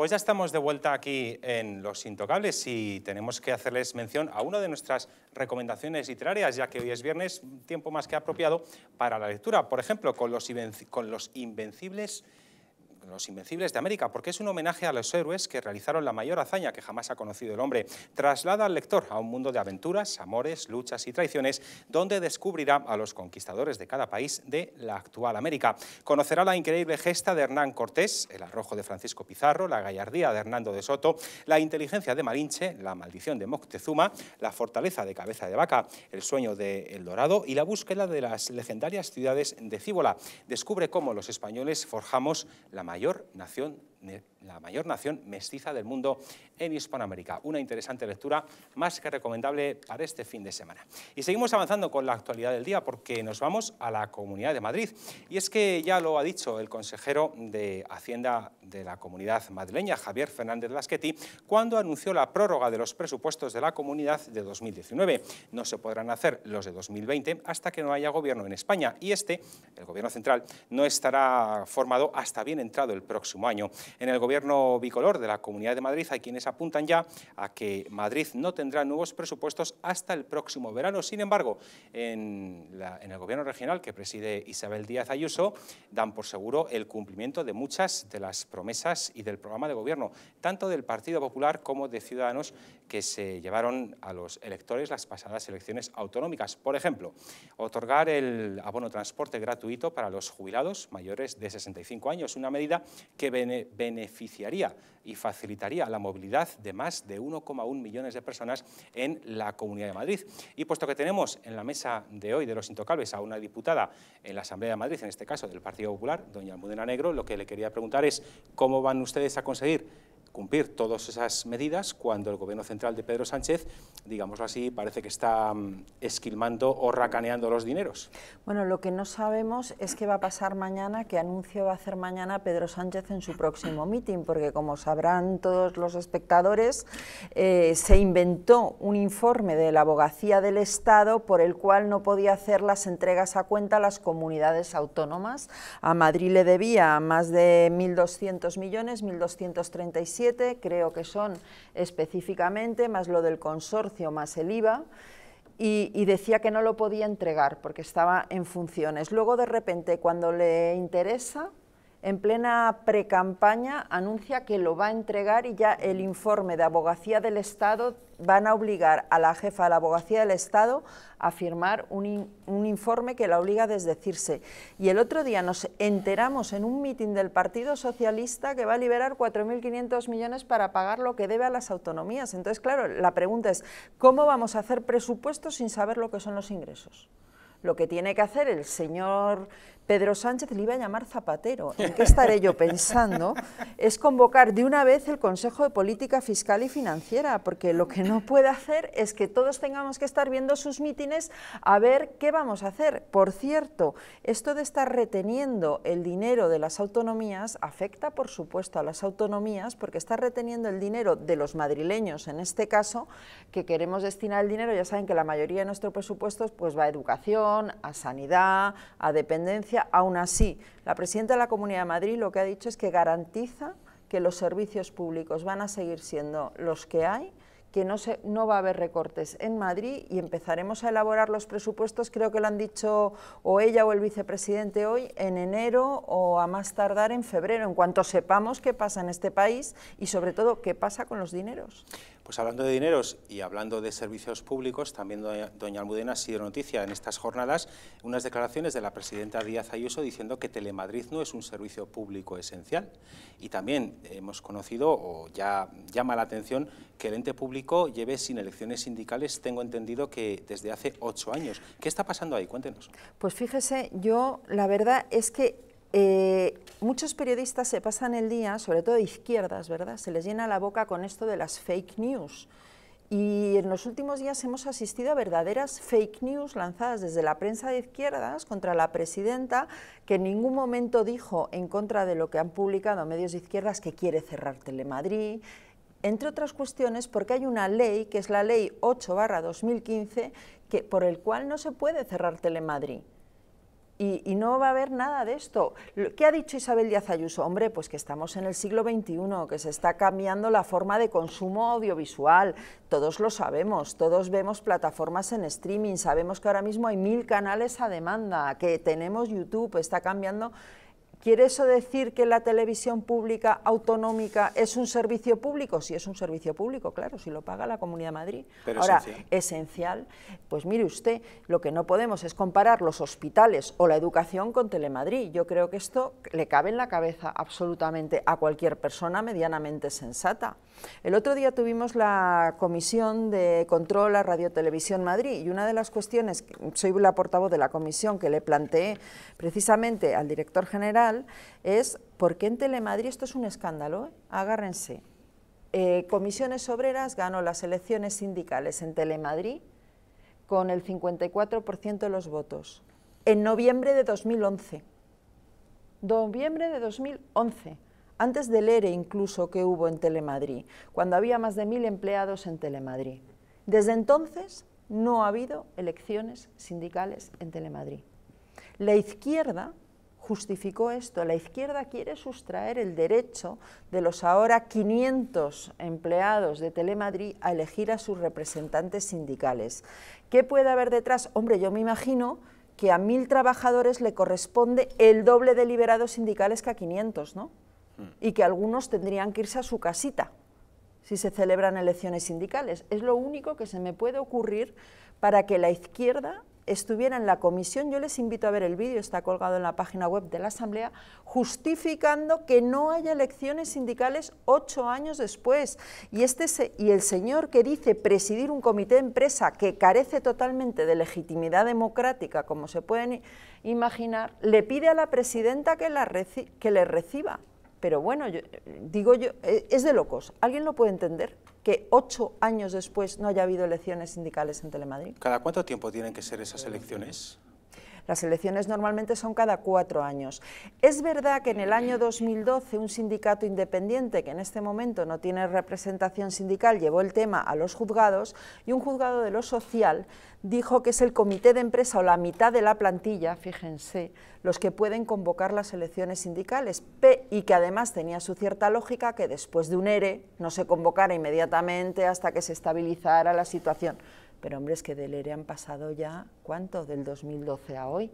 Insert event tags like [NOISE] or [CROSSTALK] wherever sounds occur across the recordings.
Pues ya estamos de vuelta aquí en Los Intocables y tenemos que hacerles mención a una de nuestras recomendaciones literarias, ya que hoy es viernes, tiempo más que apropiado para la lectura. Por ejemplo, con Los, Invencibles los Invencibles de América, porque es un homenaje a los héroes que realizaron la mayor hazaña que jamás ha conocido el hombre. Traslada al lector a un mundo de aventuras, amores, luchas y traiciones, donde descubrirá a los conquistadores de cada país de la actual América. Conocerá la increíble gesta de Hernán Cortés, el arrojo de Francisco Pizarro, la gallardía de Hernando de Soto, la inteligencia de Malinche, la maldición de Moctezuma, la fortaleza de Cabeza de Vaca, el sueño de El Dorado y la búsqueda de las legendarias ciudades de Cíbola. Descubre cómo los españoles forjamos la mayor nación la mayor nación mestiza del mundo en Hispanoamérica. Una interesante lectura, más que recomendable para este fin de semana. Y seguimos avanzando con la actualidad del día porque nos vamos a la Comunidad de Madrid. Y es que ya lo ha dicho el consejero de Hacienda de la Comunidad Madrileña, Javier Fernández Lasqueti, cuando anunció la prórroga de los presupuestos de la comunidad de 2019. No se podrán hacer los de 2020 hasta que no haya gobierno en España y este, el gobierno central, no estará formado hasta bien entrado el próximo año. En el gobierno bicolor de la Comunidad de Madrid hay quienes apuntan ya a que Madrid no tendrá nuevos presupuestos hasta el próximo verano. Sin embargo, en, el gobierno regional que preside Isabel Díaz Ayuso, dan por seguro el cumplimiento de muchas de las promesas y del programa de gobierno, tanto del Partido Popular como de Ciudadanos que se llevaron a los electores las pasadas elecciones autonómicas. Por ejemplo, otorgar el abono transporte gratuito para los jubilados mayores de 65 años, una medida que bene beneficiaría y facilitaría la movilidad de más de 1,1 millones de personas en la Comunidad de Madrid. Y puesto que tenemos en la mesa de hoy de los intocables a una diputada en la Asamblea de Madrid, en este caso del Partido Popular, doña Almudena Negro, lo que le quería preguntar es cómo van ustedes a conseguir cumplir todas esas medidas cuando el gobierno central de Pedro Sánchez, digamos así, parece que está mm, esquilmando o racaneando los dineros. Bueno, lo que no sabemos es qué va a pasar mañana, qué anuncio va a hacer mañana Pedro Sánchez en su próximo mitin, porque como sabrán todos los espectadores, eh, se inventó un informe de la abogacía del Estado por el cual no podía hacer las entregas a cuenta a las comunidades autónomas. A Madrid le debía más de 1.200 millones, 1.237 creo que son específicamente, más lo del consorcio, más el IVA, y, decía que no lo podía entregar porque estaba en funciones. Luego, de repente, cuando le interesa, en plena precampaña, anuncia que lo va a entregar y ya el informe de abogacía del Estado van a obligar a la jefa de la abogacía del Estado a firmar un, informe que la obliga a desdecirse. Y el otro día nos enteramos en un mitin del Partido Socialista que va a liberar 4.500 millones para pagar lo que debe a las autonomías. Entonces, claro, la pregunta es, ¿cómo vamos a hacer presupuestos sin saber lo que son los ingresos? Lo que tiene que hacer el señor Pedro Sánchez le iba a llamar Zapatero. ¿En qué estaré yo pensando? Es convocar de una vez el Consejo de Política Fiscal y Financiera, porque lo que no puede hacer es que todos tengamos que estar viendo sus mítines a ver qué vamos a hacer. Por cierto, esto de estar reteniendo el dinero de las autonomías afecta, por supuesto, a las autonomías, porque está reteniendo el dinero de los madrileños, en este caso, que queremos destinar el dinero, ya saben que la mayoría de nuestros presupuestos pues, va a educación, a sanidad, a dependencia, aún así, la presidenta de la Comunidad de Madrid lo que ha dicho es que garantiza que los servicios públicos van a seguir siendo los que hay, que no, se, no va a haber recortes en Madrid y empezaremos a elaborar los presupuestos, creo que lo han dicho o ella o el vicepresidente hoy, en enero o a más tardar en febrero, en cuanto sepamos qué pasa en este país y sobre todo qué pasa con los dineros. Pues hablando de dineros y hablando de servicios públicos, también doña, Almudena ha sido noticia en estas jornadas unas declaraciones de la presidenta Díaz Ayuso diciendo que Telemadrid no es un servicio público esencial. Y también hemos conocido, o ya llama la atención, que el ente público lleve sin elecciones sindicales, tengo entendido que desde hace ocho años. ¿Qué está pasando ahí? Cuéntenos. Pues fíjese, yo la verdad es que eh, muchos periodistas se pasan el día, sobre todo de izquierdas, ¿verdad? Se les llena la boca con esto de las fake news. Y en los últimos días hemos asistido a verdaderas fake news lanzadas desde la prensa de izquierdas contra la presidenta, que en ningún momento dijo en contra de lo que han publicado medios de izquierdas que quiere cerrar Telemadrid, entre otras cuestiones porque hay una ley, que es la ley 8 2015, que, por el cual no se puede cerrar Telemadrid y, no va a haber nada de esto. ¿Qué ha dicho Isabel Díaz Ayuso? Hombre, pues que estamos en el siglo XXI, que se está cambiando la forma de consumo audiovisual. Todos lo sabemos, todos vemos plataformas en streaming, sabemos que ahora mismo hay mil canales a demanda, que tenemos YouTube, está cambiando ¿Quiere eso decir que la televisión pública autonómica es un servicio público? Si es un servicio público, claro, si lo paga la Comunidad de Madrid. Pero Ahora, esencial. Pues mire usted, lo que no podemos es comparar los hospitales o la educación con Telemadrid. Yo creo que esto le cabe en la cabeza absolutamente a cualquier persona medianamente sensata. El otro día tuvimos la Comisión de Control a Radio Televisión Madrid y una de las cuestiones, soy la portavoz de la comisión que le planteé precisamente al director general, es por qué en Telemadrid, esto es un escándalo, agárrense, eh, comisiones Obreras ganó las elecciones sindicales en Telemadrid con el 54% de los votos, en noviembre de 2011. Noviembre de 2011 antes del ERE e incluso que hubo en Telemadrid, cuando había más de mil empleados en Telemadrid. Desde entonces no ha habido elecciones sindicales en Telemadrid. La izquierda justificó esto. La izquierda quiere sustraer el derecho de los ahora 500 empleados de Telemadrid a elegir a sus representantes sindicales. ¿Qué puede haber detrás? Hombre, yo me imagino que a mil trabajadores le corresponde el doble de liberados sindicales que a 500, ¿no? y que algunos tendrían que irse a su casita si se celebran elecciones sindicales. Es lo único que se me puede ocurrir para que la izquierda estuviera en la comisión, yo les invito a ver el vídeo, está colgado en la página web de la Asamblea, justificando que no haya elecciones sindicales ocho años después. Y, este y el señor que dice presidir un comité de empresa que carece totalmente de legitimidad democrática, como se pueden imaginar, le pide a la presidenta que, que le reciba. Pero bueno, yo, digo yo, eh, es de locos. ¿Alguien lo puede entender? Que ocho años después no haya habido elecciones sindicales en Telemadrid. ¿Cada cuánto tiempo tienen que ser esas elecciones? Las elecciones normalmente son cada cuatro años. Es verdad que en el año 2012 un sindicato independiente, que en este momento no tiene representación sindical, llevó el tema a los juzgados y un juzgado de lo social dijo que es el comité de empresa o la mitad de la plantilla, fíjense, los que pueden convocar las elecciones sindicales y que además tenía su cierta lógica que después de un ERE no se convocara inmediatamente hasta que se estabilizara la situación pero hombre, es que del ERE han pasado ya, ¿cuánto? Del 2012 a hoy.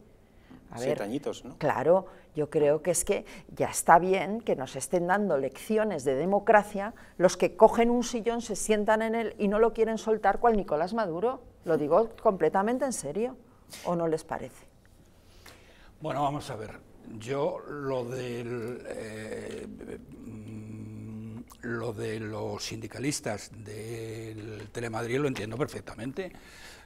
Siete añitos, ¿no? Claro, yo creo que es que ya está bien que nos estén dando lecciones de democracia los que cogen un sillón, se sientan en él y no lo quieren soltar cual Nicolás Maduro. Lo digo completamente en serio, ¿o no les parece? Bueno, vamos a ver. Yo lo del... Eh, lo de los sindicalistas del Telemadrid lo entiendo perfectamente.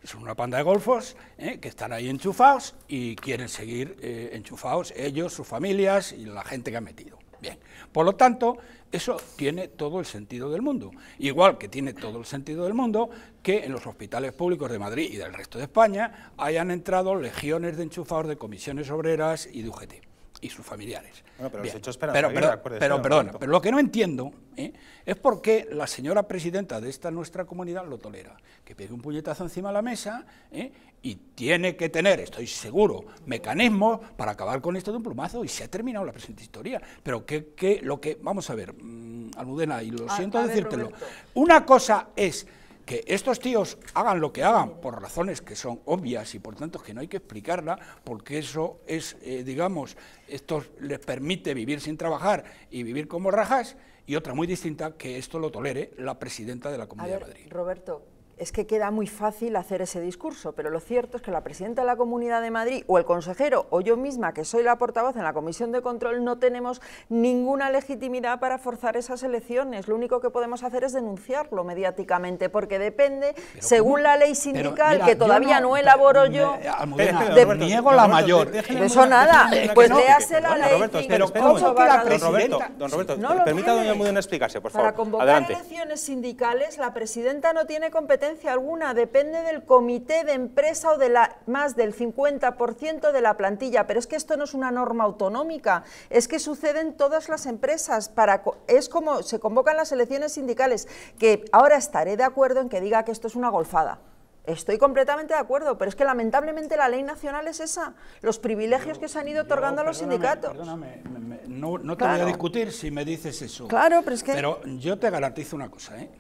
Son una panda de golfos ¿eh? que están ahí enchufados y quieren seguir eh, enchufados ellos, sus familias y la gente que han metido. Bien, por lo tanto, eso tiene todo el sentido del mundo. Igual que tiene todo el sentido del mundo que en los hospitales públicos de Madrid y del resto de España hayan entrado legiones de enchufados de comisiones obreras y de UGT y sus familiares. Bueno, pero, los pero lo que no entiendo ¿eh? es por qué la señora presidenta de esta nuestra comunidad lo tolera, que pide un puñetazo encima de la mesa ¿eh? y tiene que tener, estoy seguro, mecanismos para acabar con esto de un plumazo y se ha terminado la presente historia. Pero que, lo que, vamos a ver, mm, Almudena, y lo siento decírtelo, una cosa es que estos tíos hagan lo que hagan por razones que son obvias y por tanto que no hay que explicarla, porque eso es, eh, digamos, esto les permite vivir sin trabajar y vivir como rajas, y otra muy distinta que esto lo tolere la presidenta de la Comunidad de Madrid. Roberto, es que queda muy fácil hacer ese discurso, pero lo cierto es que la presidenta de la Comunidad de Madrid o el consejero o yo misma, que soy la portavoz en la Comisión de Control, no tenemos ninguna legitimidad para forzar esas elecciones. Lo único que podemos hacer es denunciarlo mediáticamente, porque depende, según la ley sindical, que todavía no, elaboro yo, de, niego la mayor. eso nada, pues léase la ley. Pero Don Roberto, permita a doña explicarse, por favor. Para convocar elecciones sindicales, la presidenta no tiene competencia alguna, depende del comité de empresa o de la, más del 50% de la plantilla, pero es que esto no es una norma autonómica, es que sucede en todas las empresas, para, es como se convocan las elecciones sindicales, que ahora estaré de acuerdo en que diga que esto es una golfada, Estoy completamente de acuerdo, pero es que lamentablemente la ley nacional es esa, los privilegios que se han ido otorgando a los sindicatos. Perdóname, no, te voy a discutir si me dices eso. Claro, pero es que... Pero yo te garantizo una cosa, ¿eh?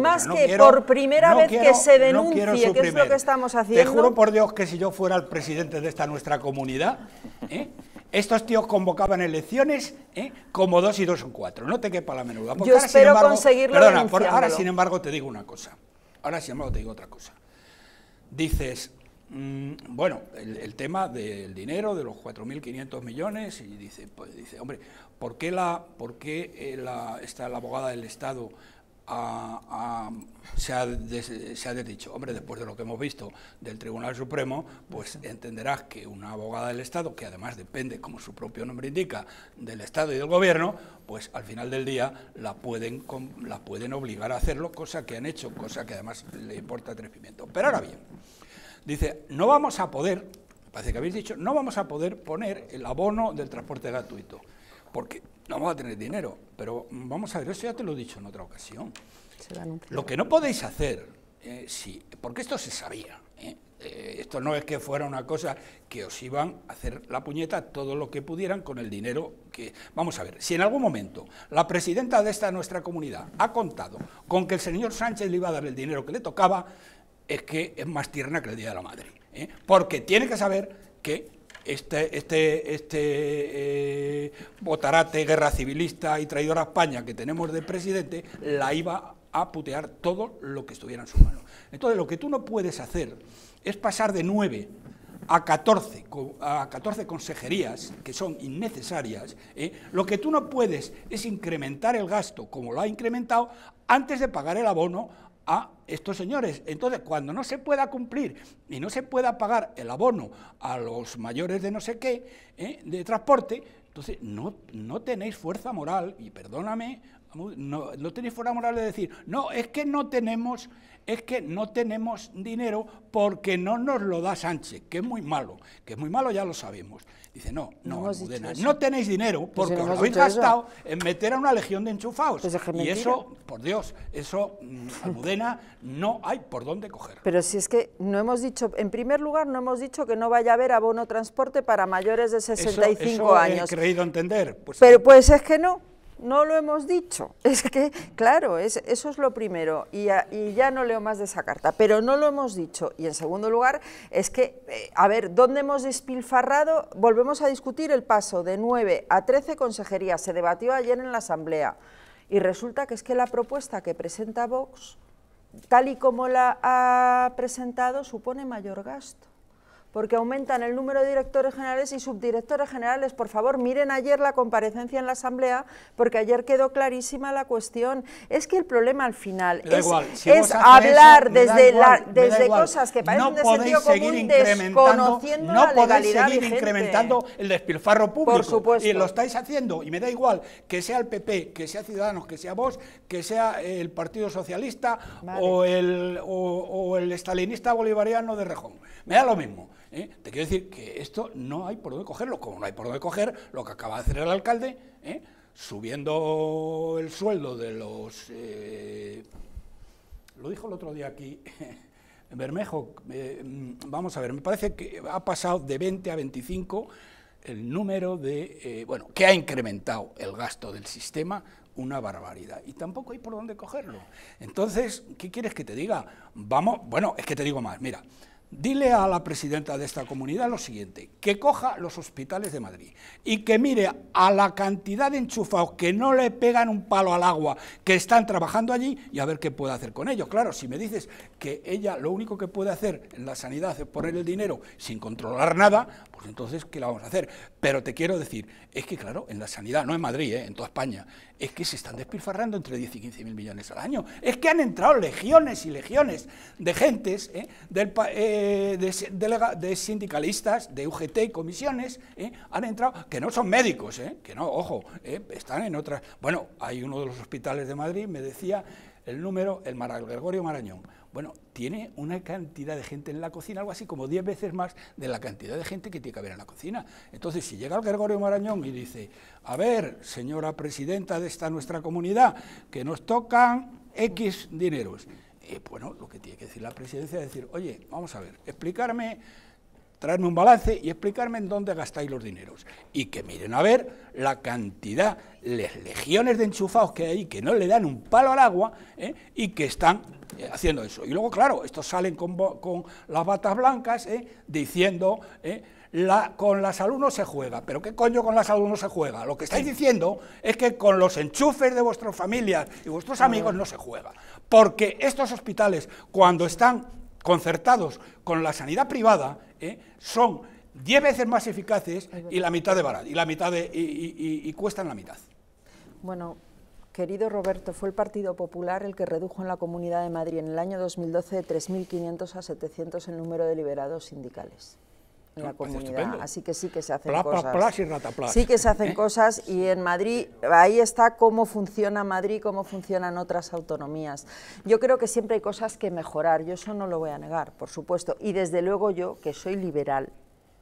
más que por primera vez que se denuncie, que es lo que estamos haciendo... Te juro por Dios que si yo fuera el presidente de esta nuestra comunidad, ¿eh? Estos tíos convocaban elecciones ¿eh? como dos y dos son cuatro, no te quepa la menuda. yo ahora, espero embargo, conseguirlo perdona, ahora sin embargo te digo una cosa. Ahora sin embargo te digo otra cosa dices, mm, bueno, el, tema del dinero, de los 4.500 millones, y dice, pues, dice, hombre, ¿por qué, la, por qué eh, la, la abogada del Estado se, ha dicho, hombre, después de lo que hemos visto del Tribunal Supremo, pues entenderás que una abogada del Estado, que además depende, como su propio nombre indica, del Estado y del Gobierno, pues al final del día la pueden, pueden obligar a hacerlo, cosa que han hecho, cosa que además le importa tres pimientos. Pero ahora bien, dice, no vamos a poder, parece que habéis dicho, no vamos a poder poner el abono del transporte gratuito, porque no vamos a tener dinero. Pero vamos a ver, eso ya te lo he dicho en otra ocasión. Lo que no podéis hacer, eh, sí, porque esto se sabía. Eh, eh, esto no es que fuera una cosa que os iban a hacer la puñeta todo lo que pudieran con el dinero que... Vamos a ver, si en algún momento la presidenta de esta nuestra comunidad ha contado con que el señor Sánchez le iba a dar el dinero que le tocaba, es que es más tierna que el Día de la Madre. Porque tiene que saber que este, este, este eh, botarate guerra civilista y traidor a España que tenemos de presidente, la iba a putear todo lo que estuviera en su mano. Entonces, lo que tú no puedes hacer es pasar de nueve a 14, a consejerías que son innecesarias, ¿eh? lo que tú no puedes es incrementar el gasto como lo ha incrementado antes de pagar el abono a estos señores. Entonces, cuando no se pueda cumplir y no se pueda pagar el abono a los mayores de no sé qué, ¿eh? de transporte, entonces no, no tenéis fuerza moral, y perdóname, no, tenéis fuerza moral de decir, no, es que no tenemos, es que no tenemos dinero porque no nos lo da Sánchez, que es muy malo, que es muy malo, ya lo sabemos. Dice, no, no, tenéis dinero pues porque os habéis gastado en meter a una legión de enchufados. Pues y eso, por Dios, eso, mm, Almudena, no hay por dónde coger. Pero si es que no hemos dicho, en primer lugar, no hemos dicho que no vaya a haber abono transporte para mayores de 65 eso, eso años. He creído entender. Pues Pero pues es que no no lo hemos dicho. [LAUGHS] Es que, claro, eso es lo primero y, ya no leo más de esa carta, pero no lo hemos dicho. Y en segundo lugar, es que, eh, a ver, ¿dónde hemos despilfarrado? Volvemos a discutir el paso de 9 a 13 consejerías. Se debatió ayer en la Asamblea y resulta que es que la propuesta que presenta Vox, tal y como la ha presentado, supone mayor gasto porque aumentan el número de directores generales y subdirectores generales. Por favor, miren ayer la comparecencia en la Asamblea, porque ayer quedó clarísima la cuestión. Es que el problema al final es, hablar desde, la, desde cosas que parecen no de sentido común, desconociendo no la legalidad podéis seguir incrementando el despilfarro público. Y lo estáis haciendo, y me da igual que sea el PP, que sea Ciudadanos, que sea Vox, que sea el Partido Socialista o, el, o, o el estalinista bolivariano de Rejón. Me da lo mismo. ¿eh? Te quiero decir que esto no hay por dónde cogerlo. Como no hay por dónde coger, lo que acaba de hacer el alcalde, ¿eh? subiendo el sueldo de los... Eh, lo dijo el otro día aquí... [LAUGHS] Bermejo, vamos a ver, me parece que ha pasado de 20 a 25 el número de, bueno, que ha incrementado el gasto del sistema una barbaridad. Y tampoco hay por dónde cogerlo. Entonces, ¿qué quieres que te diga? Vamos, bueno, es que te digo más, mira, Dile a la presidenta de esta comunidad lo siguiente, que coja los hospitales de Madrid y que mire a la cantidad de enchufados que no le pegan un palo al agua, que están trabajando allí y a ver qué puede hacer con ellos. Claro, si me dices que ella lo único que puede hacer en la sanidad es poner el dinero sin controlar nada, pues entonces, ¿qué la vamos a hacer? Pero te quiero decir, es que claro, en la sanidad, no en Madrid, ¿eh? en toda España, es que se están despilfarrando entre 10 y 15 mil millones al año. Es que han entrado legiones y legiones de gentes, ¿eh? eh, de, sindicalistas, de UGT y comisiones, han entrado, que no son médicos, que no, ojo, están en otras... Bueno, hay uno de los hospitales de Madrid, me decía el número, el Gregorio Marañón, bueno, tiene una cantidad de gente en la cocina, algo así como 10 veces más de la cantidad de gente que tiene que haber en la cocina. Entonces, si llega el Gregorio Marañón y dice, a ver, señora presidenta de esta nuestra comunidad, que nos tocan X dineros, eh, bueno, lo que tiene que decir la presidencia es decir, oye, vamos a ver, explicarme traerme un balance y explicarme en dónde gastáis los dineros. Y que miren a ver la cantidad, las legiones de enchufados que hay que no le dan un palo al agua ¿eh? y que están eh, haciendo eso. Y luego, claro, estos salen con, con las batas blancas ¿eh? diciendo... con la salud no se juega. ¿Pero qué coño con la salud no se juega? Lo que estáis diciendo es que con los enchufes de vuestras familias y vuestros ah. amigos no se juega. Porque estos hospitales, cuando están concertados con la sanidad privada, ¿eh? son 10 veces más eficaces y la mitad de barato, y, la mitad y, y cuestan la mitad. Bueno, Querido Roberto, fue el Partido Popular el que redujo en la Comunidad de Madrid en el año 2012 de 3.500 a 700 el número de liberados sindicales en la pues comunidad. Así que sí que se hacen cosas. sí que se hacen ¿Eh? cosas y en Madrid, ahí está cómo funciona Madrid, cómo funcionan otras autonomías. Yo creo que siempre hay cosas que mejorar, yo eso no lo voy a negar, por supuesto. Y desde luego yo, que soy liberal,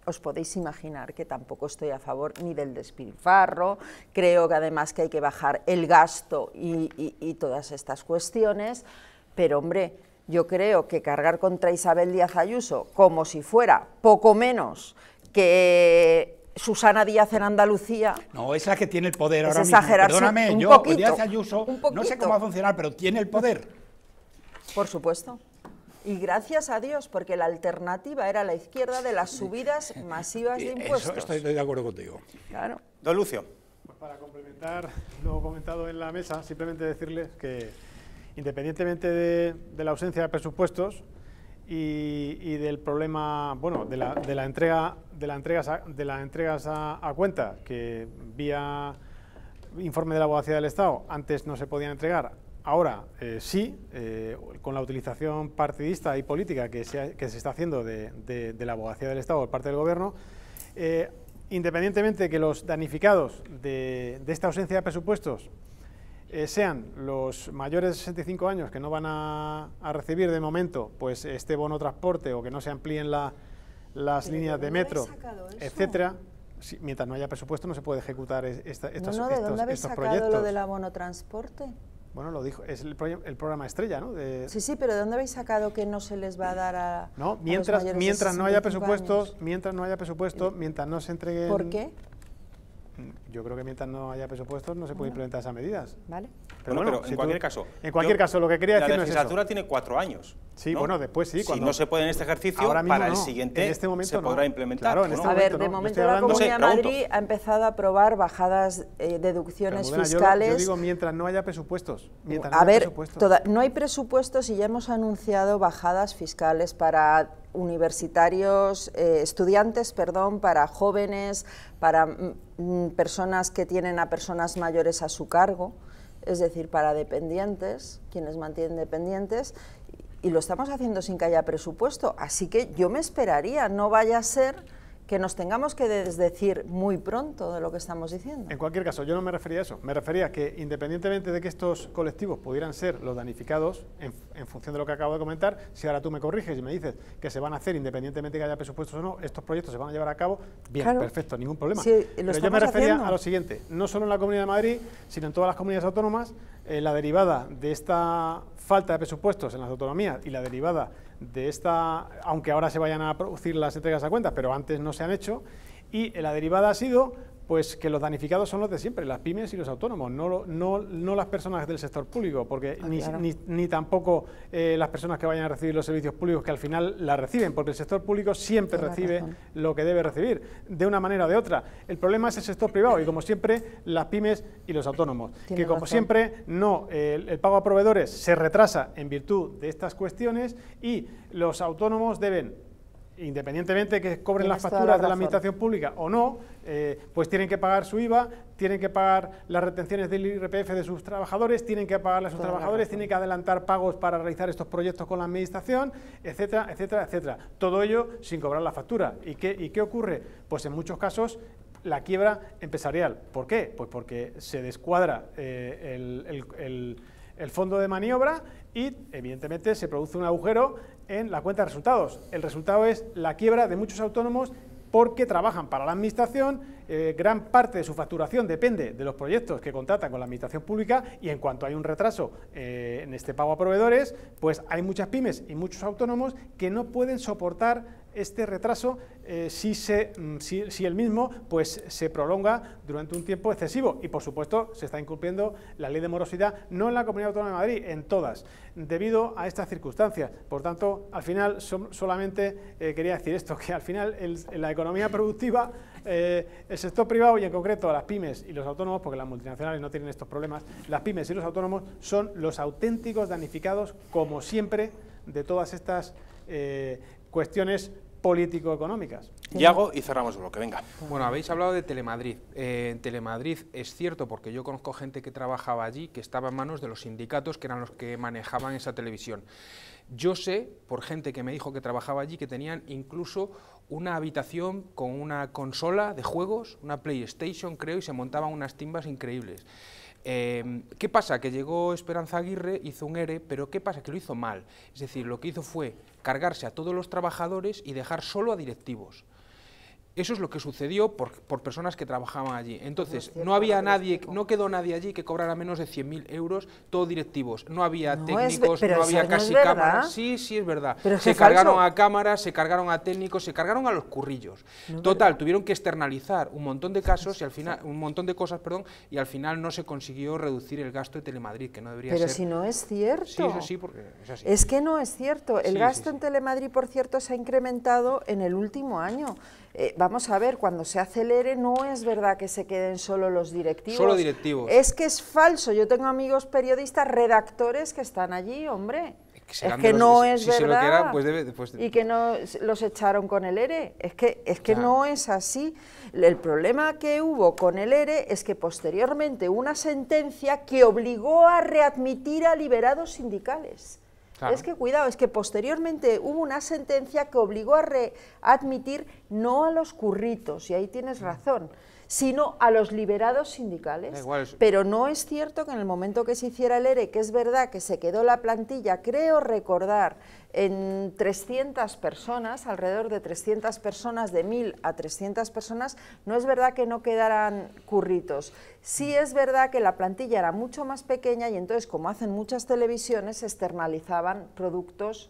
os podéis imaginar que tampoco estoy a favor ni del despilfarro, creo que además que hay que bajar el gasto y, y todas estas cuestiones, pero hombre, yo creo que cargar contra Isabel Díaz Ayuso como si fuera poco menos que Susana Díaz en Andalucía. No, es la que tiene el poder ahora mismo. Perdóname, yo, Díaz Ayuso, no sé cómo va a funcionar, pero tiene el poder. Por supuesto. Y gracias a Dios, porque la alternativa era la izquierda de las subidas [LAUGHS] masivas de impuestos. estoy, de acuerdo contigo. Claro. Don Lucio. Pues para complementar lo comentado en la mesa, simplemente decirles que independientemente de, la ausencia de presupuestos y, del problema, bueno, de la, entrega de a, las entregas a, cuenta que vía informe de la abogacía del Estado antes no se podían entregar, Ahora, eh, sí, eh, con la utilización partidista y política que se, está haciendo de, la abogacía del Estado por parte del Gobierno, eh, independientemente de que los danificados de, esta ausencia de presupuestos eh, sean los mayores de 65 años que no van a, recibir de momento pues este bono transporte o que no se amplíen las líneas de metro, etcétera, si, mientras no haya presupuesto no se puede ejecutar estas estos, ¿de estos, dónde habéis sacado proyectos? lo del abono transporte? Bueno, lo dijo, es el, el programa estrella, ¿no? De, sí, sí, pero ¿de dónde habéis sacado que no se les va a dar a mientras, los mientras, de no haya presupuestos, mientras no haya presupuesto, mientras no se entreguen... ¿Por qué? yo creo que mientras no haya presupuestos no se puede implementar esas medidas. Pero, bueno, en cualquier caso. En cualquier caso, lo que quería decir La legislatura tiene cuatro años. Sí, bueno, después sí. si no se puede en este ejercicio, para el siguiente en este momento se podrá implementar. Este a ver, de momento la Comunidad de Madrid ha empezado a aprobar bajadas eh, deducciones fiscales. Yo, digo mientras no haya presupuestos. a ver, no hay presupuestos y ya hemos anunciado bajadas fiscales para universitarios, eh, estudiantes, perdón, para jóvenes, para mm, mm, personas que tienen a personas mayores a su cargo, es decir, para dependientes, quienes mantienen dependientes, y lo estamos haciendo sin que haya presupuesto. Así que yo me esperaría, no vaya a ser que nos tengamos que desdecir muy pronto de lo que estamos diciendo. En cualquier caso, yo no me refería a eso. Me refería a que independientemente de que estos colectivos pudieran ser los danificados, en, función de lo que acabo de comentar, si ahora tú me corriges y me dices que se van a hacer independientemente de que haya presupuestos o no, estos proyectos se van a llevar a cabo, bien, perfecto, ningún problema. Pero yo me refería a lo siguiente, no solo en la Comunidad de Madrid, sino en todas las comunidades autónomas, eh, la derivada de esta falta de presupuestos en las autonomías y la derivada de esta, aunque ahora se vayan a producir las entregas a cuentas, pero antes no se han hecho, y la derivada ha sido pues que los danificados son los de siempre, las pymes y los autónomos, no, no, no las personas del sector público, porque ah, ni, tampoco eh, las personas que vayan a recibir los servicios públicos, que al final la reciben, porque el sector público siempre recibe lo que debe recibir, de una manera o de otra. El problema es el sector privado y, como siempre, las pymes y los autónomos, que, como siempre, no el pago a proveedores se retrasa en virtud de estas cuestiones y los autónomos deben independientemente de que cobren las facturas de la administración pública o no, eh, pues tienen que pagar su IVA, tienen que pagar las retenciones del IRPF de sus trabajadores, tienen que pagarle a sus trabajadores, tienen que adelantar pagos para realizar estos proyectos con la administración, etcétera, etcétera, etcétera. Todo ello sin cobrar la factura. ¿Y qué, qué ocurre? Pues en muchos casos la quiebra empresarial. ¿Por qué? Pues porque se descuadra eh, el fondo de maniobra y evidentemente se produce un agujero en la cuenta de resultados. El resultado es la quiebra de muchos autónomos porque trabajan para la administración eh, gran parte de su facturación depende de los proyectos que contratan con la Administración Pública y en cuanto hay un retraso eh, en este pago a proveedores, pues hay muchas pymes y muchos autónomos que no pueden soportar este retraso eh, si, se, mm, si, el mismo pues, se prolonga durante un tiempo excesivo. Y, por supuesto, se está incumpliendo la ley de morosidad, no en la Comunidad Autónoma de Madrid, en todas, debido a estas circunstancias. Por tanto, al final, solamente quería decir esto, que al final la economía productiva eh, el sector privado y en concreto las pymes y los autónomos, porque las multinacionales no tienen estos problemas, las pymes y los autónomos son los auténticos danificados, como siempre, de todas estas eh, cuestiones político-económicas. Y hago y cerramos lo que venga. Bueno, habéis hablado de Telemadrid. Eh, en Telemadrid es cierto, porque yo conozco gente que trabajaba allí, que estaba en manos de los sindicatos, que eran los que manejaban esa televisión. Yo sé, por gente que me dijo que trabajaba allí, que tenían incluso una habitación con una consola de juegos, una PlayStation creo, y se montaban unas timbas increíbles. Em, ¿Qué pasa? Que llegó Esperanza Aguirre, hizo un ERE, pero ¿qué pasa? Que lo hizo mal. Es decir, lo que hizo fue cargarse a todos los trabajadores y dejar solo a directivos. Eso es lo que sucedió por, personas que trabajaban allí. Entonces, no, había nadie, no quedó nadie allí que cobrara menos de 100.000 euros, todos directivos. No había técnicos, no había casi cámaras. Sí, sí, es verdad. se cargaron a cámaras, se cargaron a técnicos, se cargaron a los currillos. Total, tuvieron que externalizar un montón de casos y al final, un montón de cosas, perdón, y al final no se consiguió reducir el gasto de Telemadrid, que no debería ser. Pero si no es cierto. Sí, eso sí, porque es así. Es que no es cierto. El gasto en Telemadrid, por cierto, se ha incrementado en el último año. Eh, vamos a ver, cuando se acelere no es verdad que se queden solo los directivos. Solo directivos. Es que es falso. Yo tengo amigos periodistas, redactores que están allí, hombre. es que no es verdad. Pues pues y que no los echaron con el ERE. Es que, es que no es así. El problema que hubo con el ERE es que posteriormente una sentencia que obligó a readmitir a liberados sindicales. Es que cuidado, es que posteriormente hubo una sentencia que obligó a, admitir no a los curritos, y ahí tienes mm. razón sino a los liberados sindicales. Pero no es cierto que en el momento que se hiciera el ERE, e, que es verdad que se quedó la plantilla, creo recordar, en 300 personas, alrededor de 300 personas, de 1.000 a 300 personas, no es verdad que no quedaran curritos. Sí es verdad que la plantilla era mucho más pequeña y entonces, como hacen muchas televisiones, externalizaban productos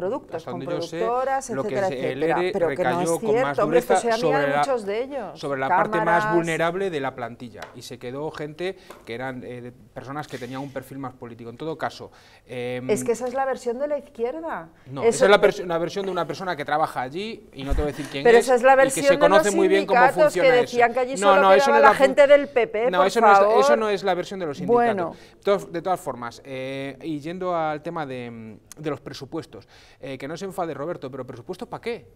productos, con productoras, etcétera, etcétera. Pero que no es cierto, hombre, esto se sobre la, muchos de ellos. Sobre la parte más vulnerable de la plantilla y se quedó gente que eran eh, personas que tenían un perfil más político. En todo caso... Em, es que esa es la versión de la izquierda. No, esa es la, versión de una persona que trabaja allí y no te voy a decir quién pero es, esa es la versión y que se conoce muy bien cómo funciona que decían que allí no, no, eso no la, gente del PP, no, eso No es, eso no es la versión de los sindicatos. De todas formas, eh, y yendo al tema de mm, de los presupuestos. Eh, que no se enfade Roberto, pero ¿presupuestos para qué?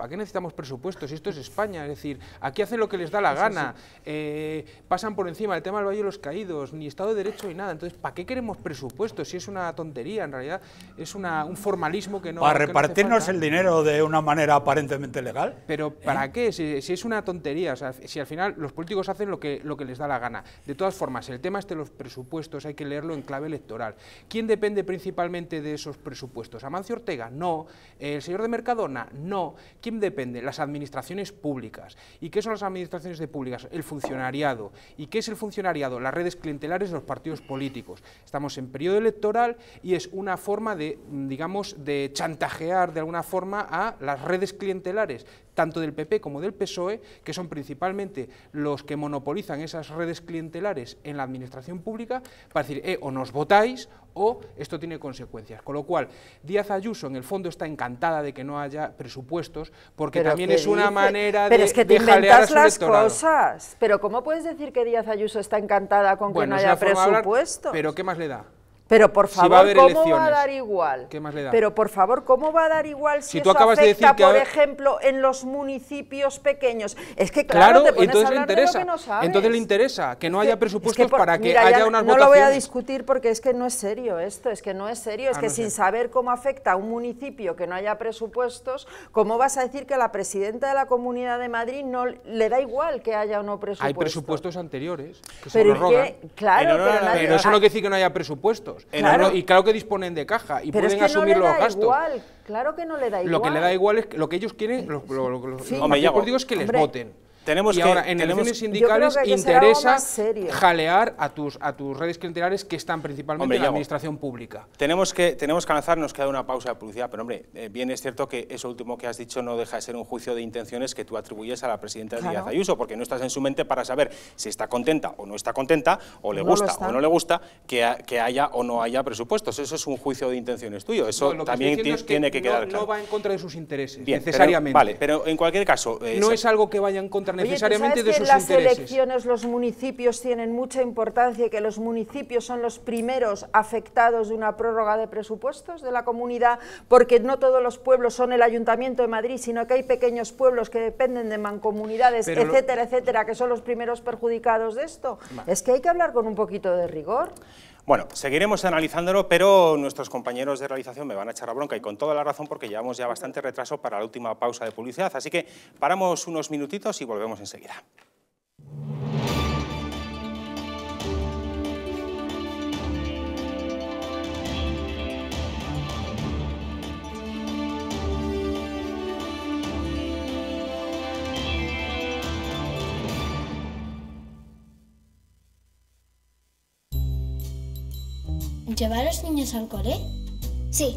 ¿Para qué necesitamos presupuestos? Esto es España, es decir, aquí hacen lo que les da la gana, eh, pasan por encima el tema del Valle de los Caídos, ni Estado de Derecho ni nada. Entonces, ¿para qué queremos presupuestos? Si es una tontería, en realidad, es un formalismo que no... Para repartirnos el dinero de una manera aparentemente legal. Pero ¿para ¿Eh? qué? Si, es una tontería, si al final los políticos hacen lo que, les da la gana. De todas formas, el tema este de los presupuestos hay que leerlo en clave electoral. ¿Quién depende principalmente de esos presupuestos? ¿Amancio Ortega? No. ¿El señor de Mercadona? No. ¿Quién depende? Las administraciones públicas. ¿Y qué son las administraciones públicas? El funcionariado. ¿Y qué es el funcionariado? Las redes clientelares de los partidos políticos. Estamos en periodo electoral y es una forma de, mm, digamos, de chantajear de alguna forma a las redes clientelares, tanto del PP como del PSOE, que son principalmente los que monopolizan esas redes clientelares en la administración pública, para decir, eh, o nos votáis o esto tiene consecuencias. Con lo cual, Díaz Ayuso en el fondo está encantada de que no haya presupuestos porque también es una manera pero de es que te las cosas. Pero ¿cómo puedes decir que Díaz Ayuso está encantada con que no haya presupuestos? pero ¿qué más le da? Pero por favor, ¿cómo va a dar igual? Pero por favor, ¿cómo va a dar igual si, tú eso acabas afecta, de decir por ejemplo, en los municipios pequeños? Es que claro, te pones entonces le interesa. De que no Entonces le interesa que no haya presupuestos para que haya unas no votaciones. No lo voy a discutir porque es que no es serio esto, es que no es serio, es ah, que sin saber cómo afecta a un municipio que no haya presupuestos, ¿cómo vas a decir que a la presidenta de la Comunidad de Madrid no le da igual que haya o no presupuestos? Hay presupuestos anteriores que se Que, pero eso no quiere decir que no haya presupuestos ellos. Claro. y claro que disponen de caja y Pero pueden es que asumir no le da los gastos. Igual. Claro que no le da igual. Lo que le da igual es que lo que ellos quieren, lo, lo, sí. los, los, Hombre, es que les Hombre. voten y que, ahora, en elecciones sindicales interesa jalear a tus, a tus redes clientelares que están principalmente en la administración pública. Tenemos que, tenemos que avanzar, nos queda una pausa de publicidad, pero hombre, eh, bien es cierto que eso último que has dicho no deja de ser un juicio de intenciones que tú atribuyes a la presidenta de Díaz Ayuso, porque no estás en su mente para saber si está contenta o no está contenta, o le gusta o no le gusta, que, haya o no haya presupuestos. Eso es un juicio de intenciones tuyo, eso también tiene que quedar claro. No va en contra de sus intereses, necesariamente. vale, pero en cualquier caso... Eh, no es algo que vaya en contra Oye, ¿tú sabes de las elecciones los municipios tienen mucha importancia y que los municipios son los primeros afectados de una prórroga de presupuestos de la comunidad porque no todos los pueblos son el Ayuntamiento de Madrid, sino que hay pequeños pueblos que dependen de mancomunidades, etcétera, etcétera, que son los primeros perjudicados de esto. Es que hay que hablar con un poquito de rigor. Bueno, pues seguiremos analizándolo, pero nuestros compañeros de realización me van a echar la bronca y con toda la razón porque llevamos ya bastante retraso para la última pausa de publicidad, así que paramos unos minutitos y volvemos enseguida. ¿Llevar a los niños al cole? Sí.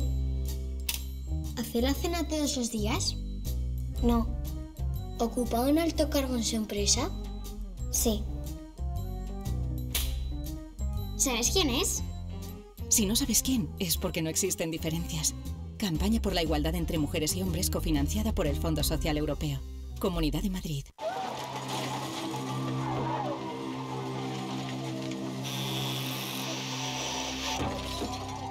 ¿Hacer la cena todos los días? No. ¿Ocupa un alto cargo en su empresa? Sí. ¿Sabes quién es? Si no sabes quién, es porque no existen diferencias. Campaña por la igualdad entre mujeres y hombres cofinanciada por el Fondo Social Europeo. Comunidad de Madrid.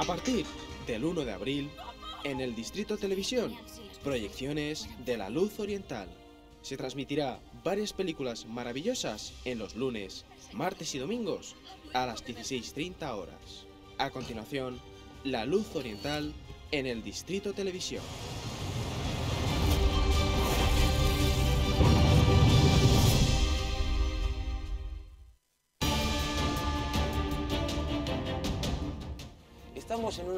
A partir del 1 de abril, en el Distrito Televisión, proyecciones de la luz oriental. Se transmitirá varias películas maravillosas en los lunes, martes y domingos a las 16.30 horas. A continuación, la luz oriental en el Distrito Televisión.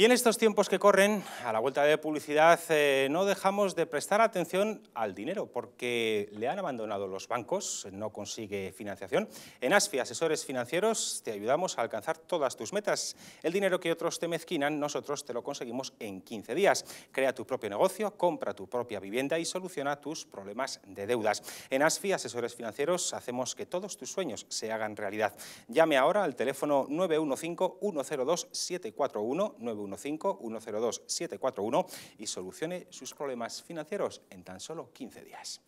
Y en estos tiempos que corren, a la vuelta de publicidad, eh, no dejamos de prestar atención al dinero, porque le han abandonado los bancos, no consigue financiación. En ASFI, Asesores Financieros, te ayudamos a alcanzar todas tus metas. El dinero que otros te mezquinan, nosotros te lo conseguimos en 15 días. Crea tu propio negocio, compra tu propia vivienda y soluciona tus problemas de deudas. En ASFI, Asesores Financieros, hacemos que todos tus sueños se hagan realidad. Llame ahora al teléfono 915 102 741 91 915-102-741 y solucione sus problemas financieros en tan solo 15 días.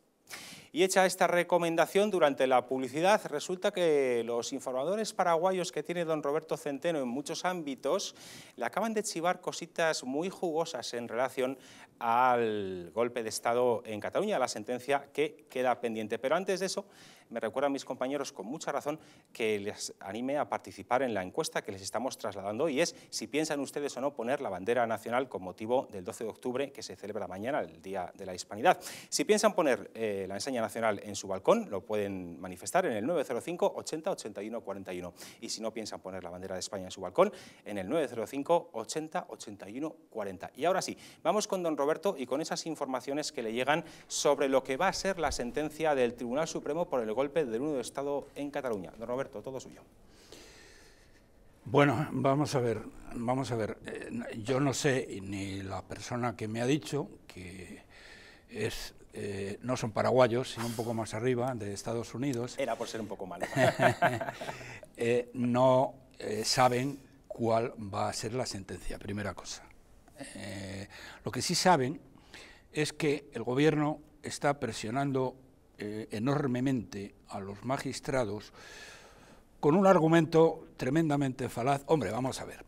Y hecha esta recomendación durante la publicidad, resulta que los informadores paraguayos que tiene don Roberto Centeno en muchos ámbitos le acaban de chivar cositas muy jugosas en relación al golpe de Estado en Cataluña, la sentencia que queda pendiente. Pero antes de eso, me recuerdan mis compañeros con mucha razón que les anime a participar en la encuesta que les estamos trasladando y es si piensan ustedes o no poner la bandera nacional con motivo del 12 de octubre que se celebra mañana, el Día de la Hispanidad. Si piensan poner eh, la enseña Nacional en su balcón, lo pueden manifestar en el 905 80 81 41. Y si no piensan poner la bandera de España en su balcón, en el 905 80 81 40. Y ahora sí, vamos con don Roberto y con esas informaciones que le llegan sobre lo que va a ser la sentencia del Tribunal Supremo por el golpe del 1 de Estado en Cataluña. Don Roberto, todo suyo. Bueno, vamos a ver, vamos a ver. Eh, yo no sé ni la persona que me ha dicho, que es eh, no son paraguayos, sino un poco más arriba, de Estados Unidos. Era por ser un poco malo. [LAUGHS] Eh, no eh, saben cuál va a ser la sentencia, primera cosa. lo que sí saben es que el gobierno está presionando enormemente a los magistrados con un argumento tremendamente falaz. Hombre, vamos a ver.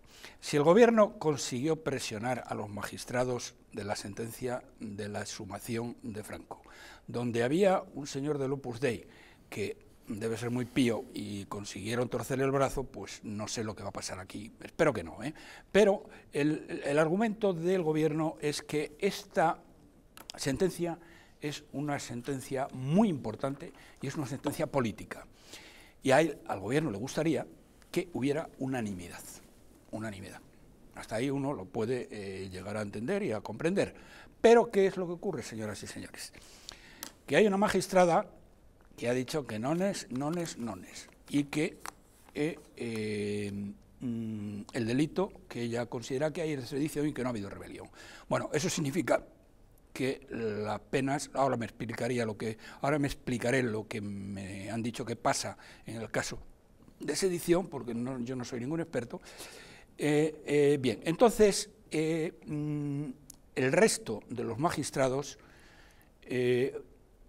Si el gobierno consiguió presionar a los magistrados de la sentencia de la sumación de Franco, donde había un señor de Lupus Dei que debe ser muy pío y consiguieron torcerle el brazo, pues no sé lo que va a pasar aquí, espero que no. ¿eh? Pero el, argumento del gobierno es que esta sentencia es una sentencia muy importante y es una sentencia política. Y al gobierno le gustaría que hubiera unanimidad unanimidad. Hasta ahí uno lo puede eh, llegar a entender y a comprender. Pero, ¿qué es lo que ocurre, señoras y señores? Que hay una magistrada que ha dicho que nones, nones, nones, y que eh, eh, mm, el delito que ella considera que hay es sedición y que no ha habido rebelión. Bueno, eso significa que las penas, ahora me explicaría lo que, ahora me explicaré lo que me han dicho que pasa en el caso de sedición, porque yo no soy ningún experto, eh, eh, bien, entonces, eh, mm, el resto de los magistrados eh,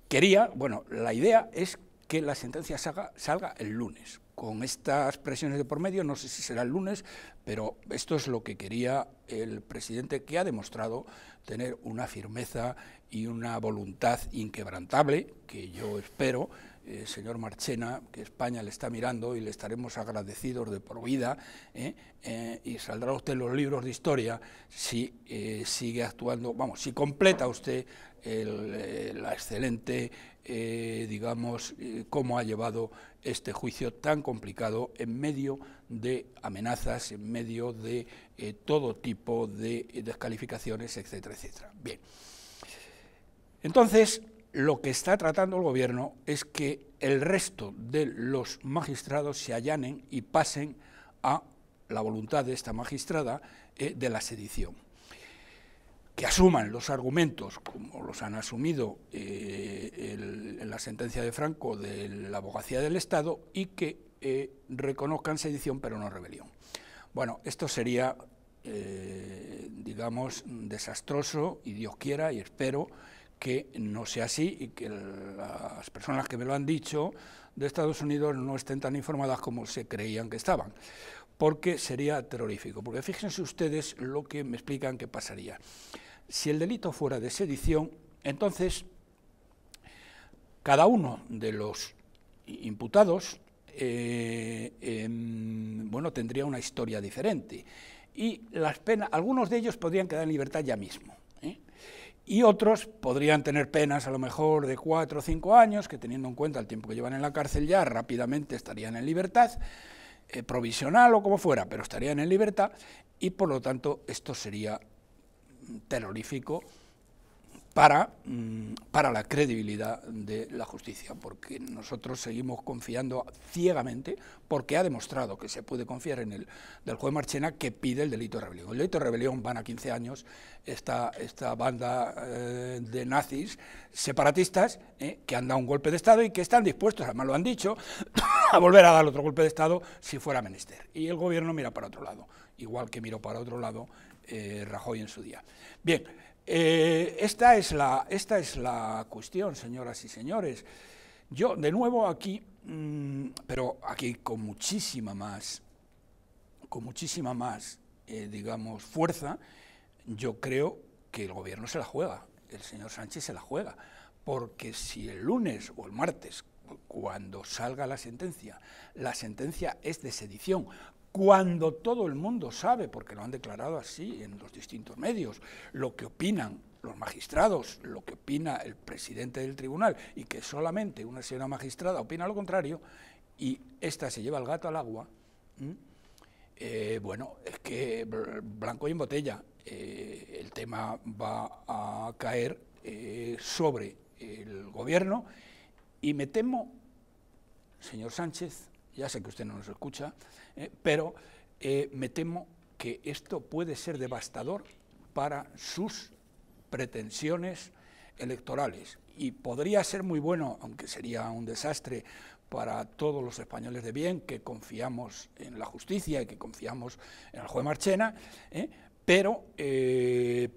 quería, bueno, la idea es que la sentencia salga, salga el lunes. Con estas presiones de por medio, no sé si será el lunes, pero esto es lo que quería el presidente, que ha demostrado tener una firmeza y una voluntad inquebrantable, que yo espero eh, señor Marchena, que España le está mirando y le estaremos agradecidos de por vida, ¿eh? Eh, y saldrá usted los libros de historia si sigue actuando, vamos, si completa usted la excelente, digamos, cómo ha llevado este juicio tan complicado en medio de amenazas, en medio de todo tipo de descalificaciones, etcétera, etcétera. Bien. Entonces, lo que está tratando el gobierno es que el resto de los magistrados se allanen y pasen a la voluntad de esta magistrada eh, de la sedición. Que asuman los argumentos, como los han asumido eh, en la sentencia de Franco de la abogacía del Estado, y que eh, reconozcan sedición pero no rebelión. Bueno, esto sería, digamos, desastroso, y Dios quiera, y espero, que no sea así y que las personas que me lo han dicho de Estados Unidos no estén tan informadas como se creían que estaban, porque sería terrorífico. Porque fíjense ustedes lo que me explican que pasaría. Si el delito fuera de sedición, entonces cada uno de los imputados eh, em, bueno, tendría una historia diferente y las penas, algunos de ellos podrían quedar en libertad ya mismo y otros podrían tener penas a lo mejor de cuatro o cinco años, que teniendo en cuenta el tiempo que llevan en la cárcel ya, rápidamente estarían en libertad, eh, provisional o como fuera, pero estarían en libertad, y por lo tanto esto sería terrorífico para, mm, para la credibilidad de la justicia, porque nosotros seguimos confiando ciegamente, porque ha demostrado que se puede confiar en el del juez Marchena que pide el delito de rebelión. El delito de rebelión van a 15 años esta, esta banda eh, de nazis separatistas eh, que han dado un golpe de Estado y que están dispuestos, además lo han dicho, [COUGHS] a volver a dar otro golpe de Estado si fuera menester. Y el gobierno mira para otro lado, igual que miró para otro lado eh, Rajoy en su día. Bien. Eh, esta, es la, esta es la cuestión, señoras y señores. Yo, de nuevo, aquí, mm, pero aquí con muchísima más, con muchísima más, eh, digamos, fuerza, yo creo que el gobierno se la juega, el señor Sánchez se la juega, porque si el lunes o el martes, cuando salga la sentencia, la sentencia es de sedición, cuando todo el mundo sabe, porque lo han declarado así en los distintos medios, lo que opinan los magistrados, lo que opina el presidente del tribunal y que solamente una señora magistrada opina lo contrario y esta se lleva el gato al agua, eh, bueno, es que blanco y en botella, eh, el tema va a caer eh, sobre el gobierno y me temo, señor Sánchez, ya sé que usted no nos escucha, eh, pero eh, me temo que esto puede ser devastador para sus pretensiones electorales. Y podría ser muy bueno, aunque sería un desastre para todos los españoles de bien, que confiamos en la justicia y que confiamos en el juez Marchena, eh, pero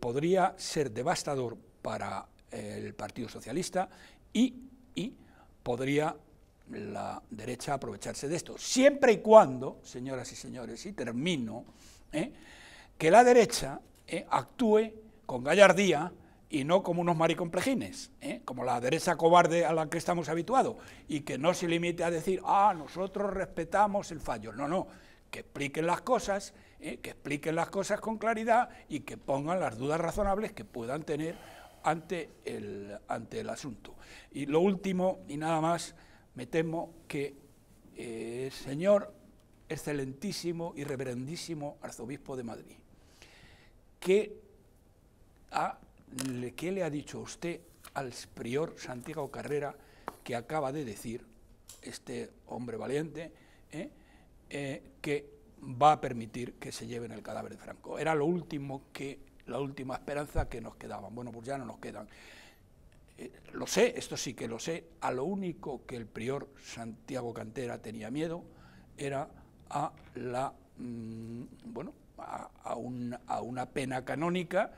podría ser devastador para el Partido Socialista y, y podría la derecha a aprovecharse de esto. Siempre y cuando, señoras y señores, y termino, ¿eh? que la derecha ¿eh? actúe con gallardía y no como unos maricomplejines, ¿eh? como la derecha cobarde a la que estamos habituados, y que no se limite a decir, ah, nosotros respetamos el fallo. No, no, que expliquen las cosas, que expliquen las cosas con claridad y que pongan las dudas razonables que puedan tener ante el, ante el asunto. Y lo último, y nada más, me temo que, eh, señor excelentísimo y reverendísimo arzobispo de Madrid, ¿qué, le, ha dicho usted al prior Santiago Carrera que acaba de decir, este hombre valiente, eh, eh, que va a permitir que se lleven el cadáver de Franco? Era lo último que, la última esperanza que nos quedaban. Bueno, pues ya no nos quedan lo sé, esto sí que lo sé, a lo único que el prior Santiago Cantera tenía miedo era a la, mm, bueno, a, una pena canónica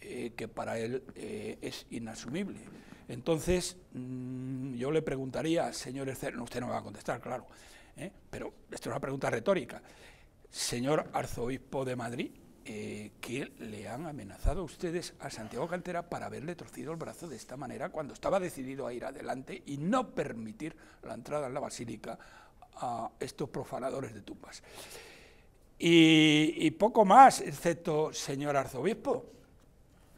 eh, que para él eh, es inasumible. Entonces, mm, yo le preguntaría, señor usted no me va a contestar, claro, ¿eh? pero esto es una pregunta retórica. Señor arzobispo de Madrid, eh, que le han amenazado a ustedes a Santiago Cantera para haberle torcido el brazo de esta manera cuando estaba decidido a ir adelante y no permitir la entrada en la basílica a estos profanadores de tumbas. Y, poco más, excepto, señor arzobispo,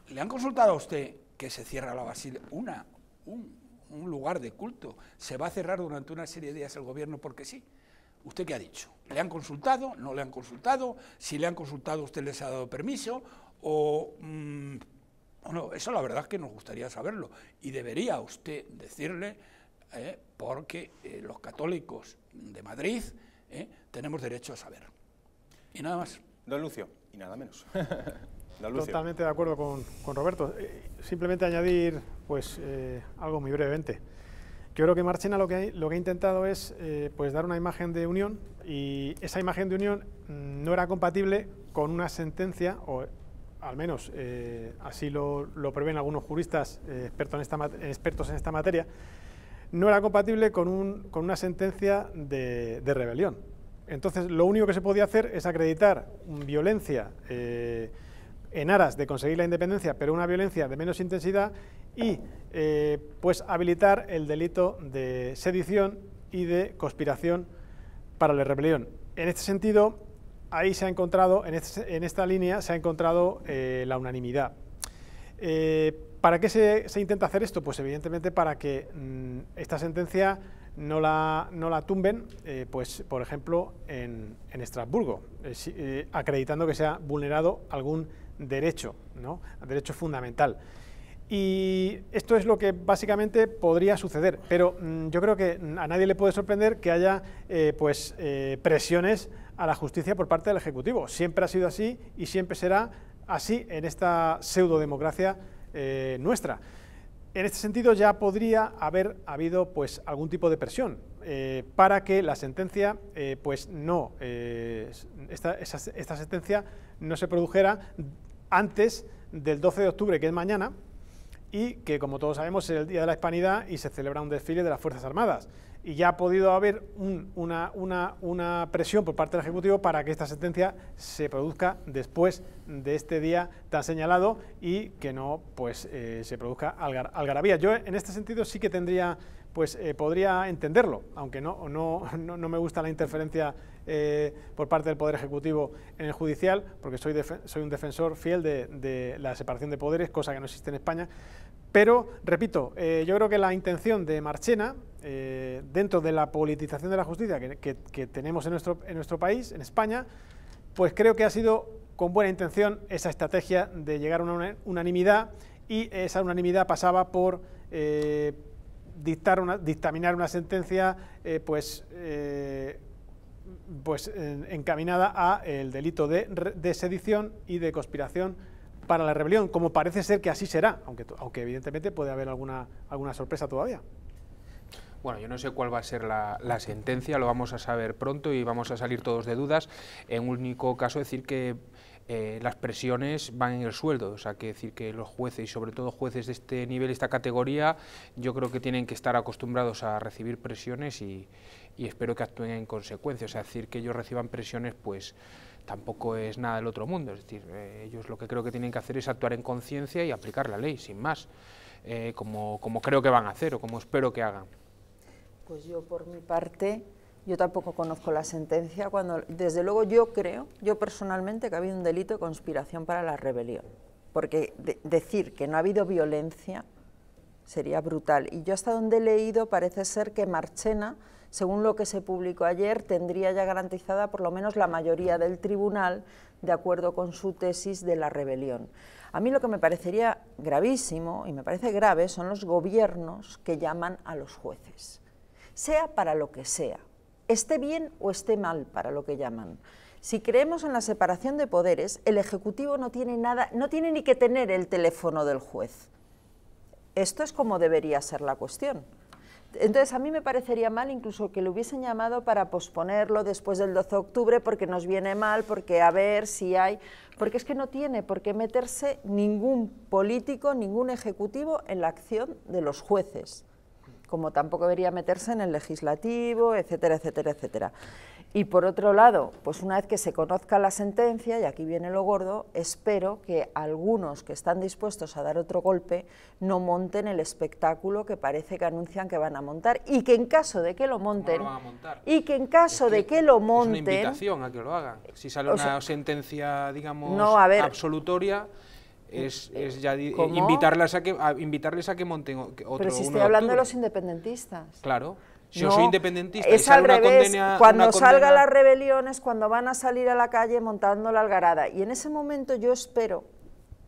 ¿le han consultado a usted que se cierra la basílica? Una, un lugar de culto. ¿Se va a cerrar durante una serie de días el gobierno porque sí? ¿Usted qué ha dicho? ¿Le han consultado? ¿No le han consultado? Si le han consultado, ¿usted les ha dado permiso? O, mm, no, eso la verdad es que nos gustaría saberlo. Y debería usted decirle, eh, porque eh, los católicos de Madrid eh, tenemos derecho a saber. Y nada más. Don Lucio, y nada menos. [LAUGHS] Totalmente de acuerdo con, con Roberto. simplemente añadir pues algo muy brevemente creo que Marchena lo que, lo que ha intentado es eh, pues dar una imagen de unión y esa imagen de unión mm, no era compatible con una sentencia, o al menos eh, así lo, lo, prevén algunos juristas eh, expertos, en esta, materia, no era compatible con, un, una sentencia de, rebelión. Entonces, lo único que se podía hacer es acreditar violencia en aras de conseguir la independencia, pero una violencia de menos intensidad, y eh, pues habilitar el delito de sedición y de conspiración para la rebelión. En este sentido, ahí se ha encontrado, en, este, esta línea se ha encontrado eh, la unanimidad. Eh, ¿Para qué se, intenta hacer esto? Pues evidentemente para que mm, esta sentencia no la, no la tumben, pues por ejemplo en, Estrasburgo, acreditando que se ha vulnerado algún derecho, ¿no? derecho fundamental. Y esto es lo que básicamente podría suceder, pero mm, yo creo que a nadie le puede sorprender que haya eh, pues, eh, presiones a la justicia por parte del Ejecutivo. Siempre ha sido así y siempre será así en esta pseudodemocracia democracia eh, nuestra. En este sentido ya podría haber habido pues, algún tipo de presión, eh, para que la sentencia, eh, pues no, eh, esta, sentencia no se produjera antes del 12 de octubre, que es mañana, y que como todos sabemos es el Día de la Hispanidad y se celebra un desfile de las Fuerzas Armadas. Y ya ha podido haber una, presión por parte del Ejecutivo para que esta sentencia se produzca después de este día tan señalado y que no pues, se produzca algarabía. Yo en este sentido sí que tendría pues eh, podría entenderlo, aunque no, no, no, me gusta la interferencia eh, por parte del Poder Ejecutivo en el judicial, porque soy, soy un defensor fiel de, la separación de poderes, cosa que no existe en España. Pero, repito, eh, yo creo que la intención de Marchena, dentro de la politización de la justicia que, tenemos en nuestro, en nuestro país, en España, pues creo que ha sido con buena intención esa estrategia de llegar a una unanimidad y esa unanimidad pasaba por dictar una, dictaminar una sentencia eh, pues, eh, pues encaminada a el delito de, sedición y de conspiración para la rebelión, como parece ser que así será, aunque, aunque evidentemente puede haber alguna, alguna sorpresa todavía. Bueno, yo no sé cuál va a ser la, la, sentencia, lo vamos a saber pronto y vamos a salir todos de dudas. En único caso, decir que eh, las presiones van en el sueldo. O sea, que decir que los jueces, y sobre todo jueces de este nivel, esta categoría, yo creo que tienen que estar acostumbrados a recibir presiones y, y espero que actúen en consecuencia. O sea, decir que ellos reciban presiones, pues tampoco es nada del otro mundo. Es decir, eh, ellos lo que creo que tienen que hacer es actuar en conciencia y aplicar la ley, sin más, eh, como, como creo que van a hacer o como espero que hagan. Pues yo, por mi parte, yo tampoco conozco la sentencia. Cuando, desde luego yo creo, yo personalmente, que ha habido un delito de conspiración para la rebelión. Porque decir que no ha habido violencia sería brutal. Y yo hasta donde he leído parece ser que Marchena, según lo que se publicó ayer, tendría ya garantizada por lo menos la mayoría del tribunal de acuerdo con su tesis de la rebelión. A mí lo que me parecería gravísimo y me parece grave son los gobiernos que llaman a los jueces, sea para lo que sea, esté bien o esté mal para lo que llaman. Si creemos en la separación de poderes, el Ejecutivo no tiene nada, no tiene ni que tener el teléfono del juez. Esto es como debería ser la cuestión. Entonces, a mí me parecería mal incluso que lo hubiesen llamado para posponerlo después del 12 de octubre porque nos viene mal, porque a ver si hay... Porque es que no tiene por qué meterse ningún político, ningún ejecutivo en la acción de los jueces como tampoco debería meterse en el legislativo, etcétera, etcétera, etcétera. Y por otro lado, pues una vez que se conozca la sentencia, y aquí viene lo gordo, espero que algunos que están dispuestos a dar otro golpe no monten el espectáculo que parece que anuncian que van a montar y que en caso de que lo monten lo y que en caso de que lo monten es una invitación a que lo hagan. Si sale una sentencia, digamos, absolutoria es, ya eh, invitarlas a que invitarles a que monten otro. Pero si estoy hablando de, los independentistas. Claro. Si yo soy independentista. y al una cuando salga las la cuando van a salir a la calle montando la algarada. Y en ese momento yo espero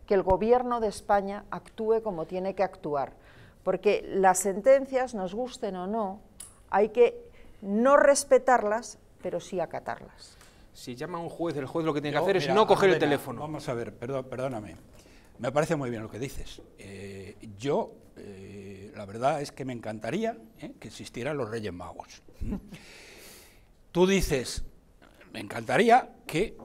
que el gobierno de España actúe como tiene que actuar. Porque las sentencias, nos gusten o no, hay que no respetarlas, pero sí acatarlas. Si llama un juez, el juez lo que tiene que hacer es no coger el teléfono. Vamos a ver, perdón, perdóname. Me parece muy bien lo que dices. Eh, yo, eh, la verdad es que me encantaría eh, que existieran los Reyes Magos. Tú dices, me encantaría que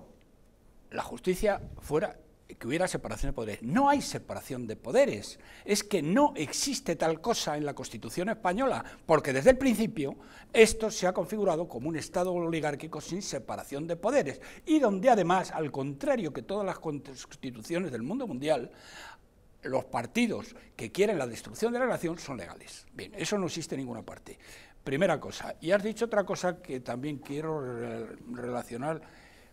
la justicia fuera que hubiera separación de poderes. No hay separación de poderes. Es que no existe tal cosa en la Constitución española, porque desde el principio esto se ha configurado como un Estado oligárquico sin separación de poderes, y donde además, al contrario que todas las constituciones del mundo mundial, los partidos que quieren la destrucción de la nación son legales. Bien, eso no existe en ninguna parte. Primera cosa. Y has dicho otra cosa que también quiero relacionar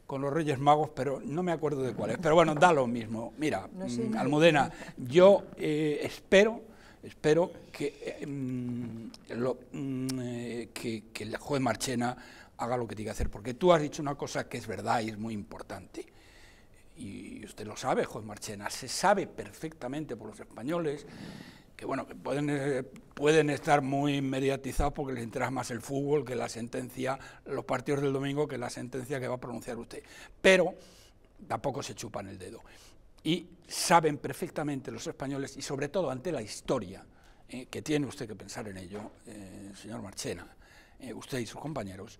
con los Reyes Magos, pero no me acuerdo de cuáles, Pero bueno, da lo mismo. Mira, mm, Almudena, yo eh, espero, espero que, eh, mm, mm, eh, que, que el juez Marchena haga lo que tiene que hacer, porque tú has dicho una cosa que es verdad y es muy importante. Y usted lo sabe, juez Marchena, se sabe perfectamente por los españoles que bueno, que pueden, eh, pueden estar muy mediatizados porque les interesa más el fútbol que la sentencia, los partidos del domingo, que la sentencia que va a pronunciar usted. Pero tampoco se chupan el dedo. Y saben perfectamente los españoles, y sobre todo ante la historia, eh, que tiene usted que pensar en ello, eh, señor Marchena, usted y sus compañeros,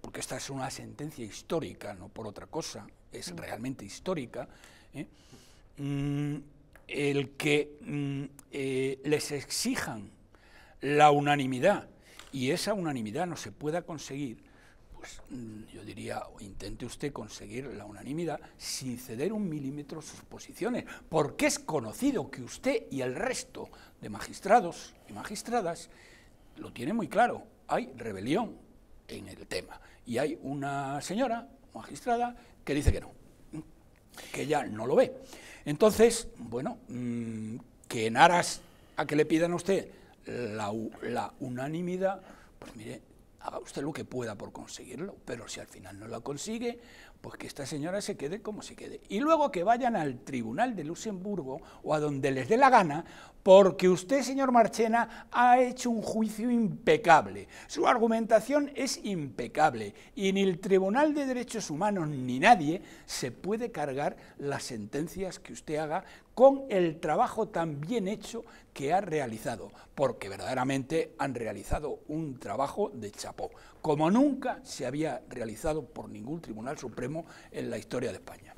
porque esta es una sentencia histórica, no por otra cosa, es mm. realmente histórica, mm, el que mm, eh, les exijan la unanimidad y esa unanimidad no se pueda conseguir, pues mm, yo diría, intente usted conseguir la unanimidad sin ceder un milímetro sus posiciones, porque es conocido que usted y el resto de magistrados y magistradas lo tienen muy claro, hay rebelión en el tema y hay una señora magistrada que dice que no, que ella no lo ve. Entonces, bueno, mm, que en aras a que le pidan a usted la, la unanimidad, pues mire, haga usted lo que pueda por conseguirlo, pero si al final no la consigue, pues que esta señora se quede como se quede. Y luego que vayan al Tribunal de Luxemburgo o a donde les dé la gana, porque usted, señor Marchena, ha hecho un juicio impecable. Su argumentación es impecable y ni el Tribunal de Derechos Humanos ni nadie se puede cargar las sentencias que usted haga con el trabajo tan bien hecho que ha realizado, porque verdaderamente han realizado un trabajo de chapó, como nunca se había realizado por ningún Tribunal Supremo en la historia de España.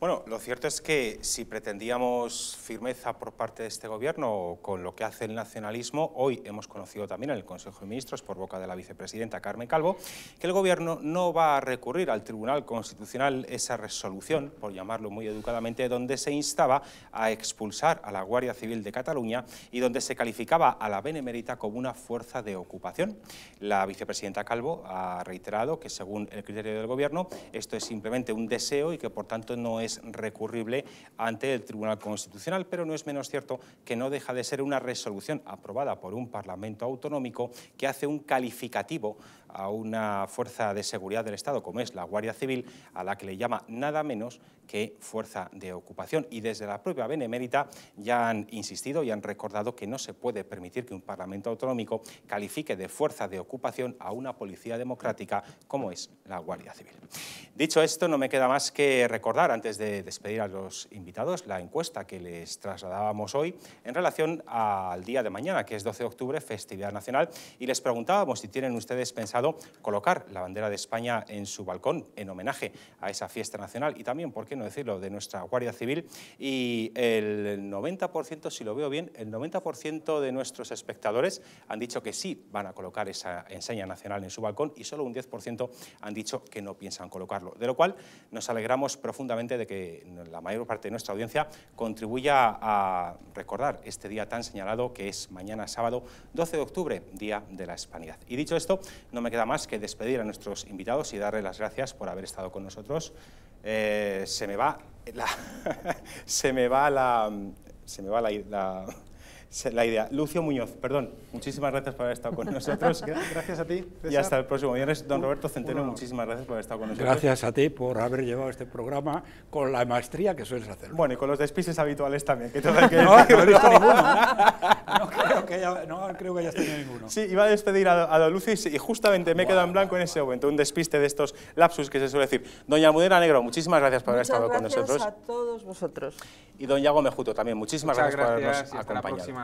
Bueno, lo cierto es que si pretendíamos firmeza por parte de este Gobierno con lo que hace el nacionalismo, hoy hemos conocido también en el Consejo de Ministros, por boca de la vicepresidenta Carmen Calvo, que el Gobierno no va a recurrir al Tribunal Constitucional esa resolución, por llamarlo muy educadamente, donde se instaba a expulsar a la Guardia Civil de Cataluña y donde se calificaba a la Benemérita como una fuerza de ocupación. La vicepresidenta Calvo ha reiterado que, según el criterio del Gobierno, esto es simplemente un deseo y que, por tanto, no es es recurrible ante el Tribunal Constitucional, pero no es menos cierto que no deja de ser una resolución aprobada por un Parlamento autonómico que hace un calificativo a una fuerza de seguridad del Estado, como es la Guardia Civil, a la que le llama nada menos que fuerza de ocupación. Y desde la propia Benemérita ya han insistido y han recordado que no se puede permitir que un Parlamento autonómico califique de fuerza de ocupación a una policía democrática como es la Guardia Civil. Dicho esto, no me queda más que recordar, antes de despedir a los invitados, la encuesta que les trasladábamos hoy en relación al día de mañana, que es 12 de octubre, festividad nacional, y les preguntábamos si tienen ustedes pensado colocar la bandera de España en su balcón en homenaje a esa fiesta nacional y también, por qué no decirlo, de nuestra Guardia Civil. Y el 90%, si lo veo bien, el 90% de nuestros espectadores han dicho que sí van a colocar esa enseña nacional en su balcón y solo un 10% han dicho que no piensan colocarlo. De lo cual nos alegramos profundamente de que la mayor parte de nuestra audiencia contribuya a recordar este día tan señalado que es mañana sábado 12 de octubre, Día de la Hispanidad. Y dicho esto, me queda más que despedir a nuestros invitados y darles las gracias por haber estado con nosotros. Eh, [LAUGHS] se me va la... se me va la... Se me va la la idea. Lucio Muñoz, perdón, muchísimas gracias por haber estado con nosotros. [LAUGHS] gracias a ti. Y hasta el próximo viernes. Don Roberto Centeno, muchísimas gracias por haber estado con nosotros. Gracias a ti por haber llevado este programa con la maestría que sueles hacer. Bueno, y con los despises habituales también. Que [LAUGHS] no, no [LAUGHS] ninguno. No creo que, haya, tenido ninguno. Sí, iba a despedir a, la y, justamente me he quedado en blanco en ese momento. Un despiste de estos lapsus que se suele decir. Doña Almudena Negro, muchísimas gracias por haber estado con nosotros. Gracias a todos vosotros. Y don Yago Mejuto también, muchísimas gracias, por habernos acompañado.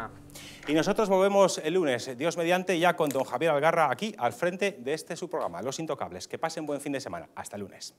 Y nosotros volvemos el lunes, Dios mediante, ya con don Javier Algarra aquí al frente de este su programa, Los Intocables. Que pasen buen fin de semana. Hasta el lunes.